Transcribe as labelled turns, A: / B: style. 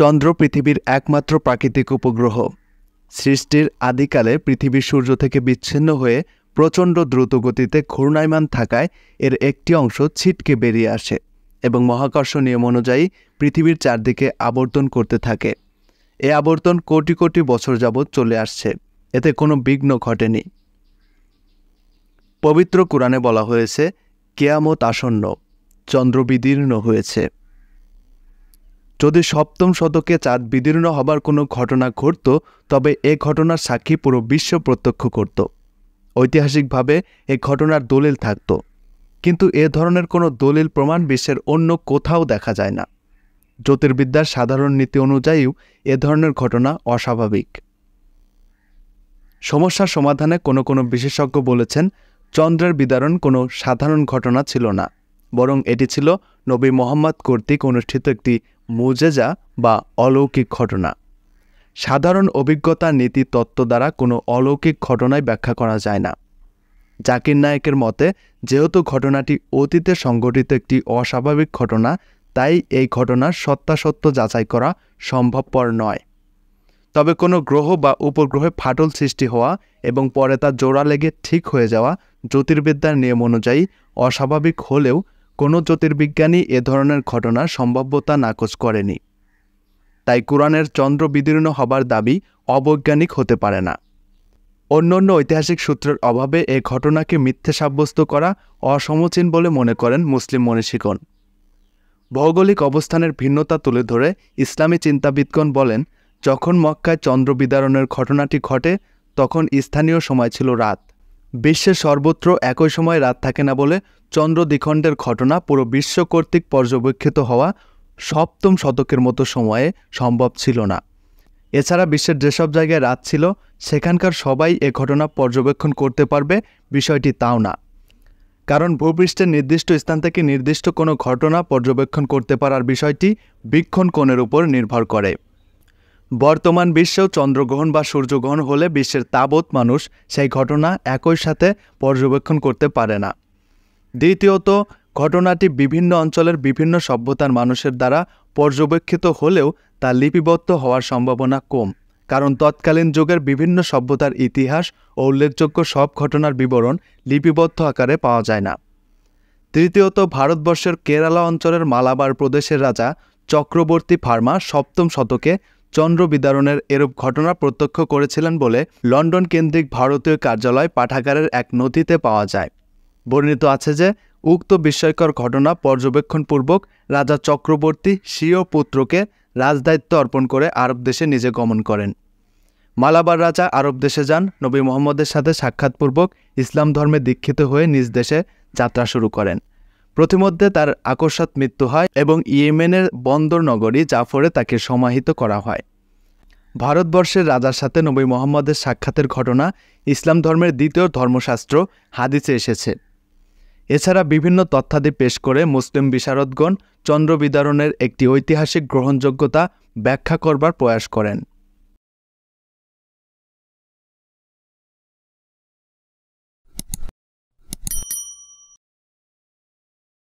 A: চন্দ্র পৃথিবীর একমাত্র প্রাকৃতিক উপগ্রহ সৃষ্টির আদিকালে পৃথিবী সূর্য থেকে বিচ্ছিন্ন হয়ে প্রচণ্ড দ্রুতগতিতে ঘূর্ণায়মান থাকায় এর একটি অংশ ছিটকে বেরিয়ে আসে এবং মহাকর্ষ নিয়ম অনুযায়ী পৃথিবীর চারদিকে আবর্তন করতে থাকে এ আবর্তন কোটি কোটি বছর যাবৎ চলে আসছে এতে কোনো বিঘ্ন ঘটেনি পবিত্র কোরআনে বলা হয়েছে কেয়ামত আসন্ন চন্দ্র বিদীর্ণ হয়েছে যদি সপ্তম শতকে চাঁদ বিদীর্ণ হবার কোনো ঘটনা ঘটত তবে এ ঘটনার সাক্ষী পুরো বিশ্ব প্রত্যক্ষ করত ঐতিহাসিকভাবে এ ঘটনার দলিল থাকত কিন্তু এ ধরনের কোনো দলিল প্রমাণ বিশ্বের অন্য কোথাও দেখা যায় না জ্যোতির্বিদ্যার সাধারণ নীতি অনুযায়ীও এ ধরনের ঘটনা অস্বাভাবিক সমস্যার সমাধানে কোনো কোনো বিশেষজ্ঞ বলেছেন চন্দ্রের বিদারণ কোনো সাধারণ ঘটনা ছিল না বরং এটি ছিল নবী মোহাম্মদ কর্তৃক অনুষ্ঠিত একটি মুজেজা বা অলৌকিক ঘটনা সাধারণ অভিজ্ঞতা নীতি তত্ত্ব দ্বারা কোনো অলৌকিক ঘটনায় ব্যাখ্যা করা যায় না জাকির নায়েকের মতে যেহেতু ঘটনাটি অতীতে সংঘটিত একটি অস্বাভাবিক ঘটনা তাই এই ঘটনার সত্যাসত্য যাচাই করা সম্ভবপর নয় তবে কোনো গ্রহ বা উপগ্রহে ফাটল সৃষ্টি হওয়া এবং পরে তা জোড়া লেগে ঠিক হয়ে যাওয়া জ্যোতির্বিদ্যার নিয়ম অনুযায়ী অস্বাভাবিক হলেও কোনো জ্যোতির্বিজ্ঞানী এ ধরনের ঘটনার সম্ভাব্যতা নাকচ করেনি তাই কোরআনের চন্দ্র বিদীর্ণ হবার দাবি অবৈজ্ঞানিক হতে পারে না অন্যান্য ঐতিহাসিক সূত্রের অভাবে এ ঘটনাকে মিথ্যে সাব্যস্ত করা অসমচীন বলে মনে করেন মুসলিম মনীষীগণ ভৌগোলিক অবস্থানের ভিন্নতা তুলে ধরে ইসলামী চিন্তাবিদগণ বলেন যখন মক্কায় চন্দ্র বিদারণের ঘটনাটি ঘটে তখন স্থানীয় সময় ছিল রাত বিশ্বের সর্বত্র একই সময় রাত থাকে না বলে চন্দ্র দ্বিখণ্ডের ঘটনা পুরো বিশ্ব কর্তৃক পর্যবেক্ষিত হওয়া সপ্তম শতকের মতো সময়ে সম্ভব ছিল না এছাড়া বিশ্বের যেসব জায়গায় রাত ছিল সেখানকার সবাই এ ঘটনা পর্যবেক্ষণ করতে পারবে বিষয়টি তাও না কারণ ভূপৃষ্ঠের নির্দিষ্ট স্থান থেকে নির্দিষ্ট কোনো ঘটনা পর্যবেক্ষণ করতে পারার বিষয়টি বীক্ষণ কোণের উপর নির্ভর করে বর্তমান বিশ্বেও চন্দ্রগ্রহণ বা সূর্যগ্রহণ হলে বিশ্বের তাবৎ মানুষ সেই ঘটনা একই সাথে পর্যবেক্ষণ করতে পারে না দ্বিতীয়ত ঘটনাটি বিভিন্ন অঞ্চলের বিভিন্ন সভ্যতার মানুষের দ্বারা পর্যবেক্ষিত হলেও তা লিপিবদ্ধ হওয়ার সম্ভাবনা কম কারণ তৎকালীন যুগের বিভিন্ন সভ্যতার ইতিহাস ও উল্লেখযোগ্য সব ঘটনার বিবরণ লিপিবদ্ধ আকারে পাওয়া যায় না তৃতীয়ত ভারতবর্ষের কেরালা অঞ্চলের মালাবার প্রদেশের রাজা চক্রবর্তী ফার্মা সপ্তম শতকে চন্দ্র বিদারণের এরূপ ঘটনা প্রত্যক্ষ করেছিলেন বলে লন্ডন কেন্দ্রিক ভারতীয় কার্যালয় পাঠাগারের এক নথিতে পাওয়া যায় বর্ণিত আছে যে উক্ত বিস্ময়কর ঘটনা পর্যবেক্ষণপূর্বক রাজা চক্রবর্তী স্বীয় পুত্রকে রাজদায়িত্ব অর্পণ করে আরব দেশে নিজে গমন করেন মালাবার রাজা আরব দেশে যান নবী মোহাম্মদের সাথে সাক্ষাৎপূর্বক ইসলাম ধর্মে দীক্ষিত হয়ে নিজ দেশে যাত্রা শুরু করেন প্রতিমধ্যে তার আকস্মাত মৃত্যু হয় এবং ইয়েমেনের বন্দর নগরী জাফরে তাকে সমাহিত করা হয় ভারতবর্ষের রাজার সাথে নবী মোহাম্মদের সাক্ষাতের ঘটনা ইসলাম ধর্মের দ্বিতীয় ধর্মশাস্ত্র হাদিসে এসেছে এছাড়া বিভিন্ন তথ্যাদি পেশ করে মুসলিম বিশারদগণ চন্দ্র বিদারণের একটি ঐতিহাসিক গ্রহণযোগ্যতা ব্যাখ্যা করবার প্রয়াস করেন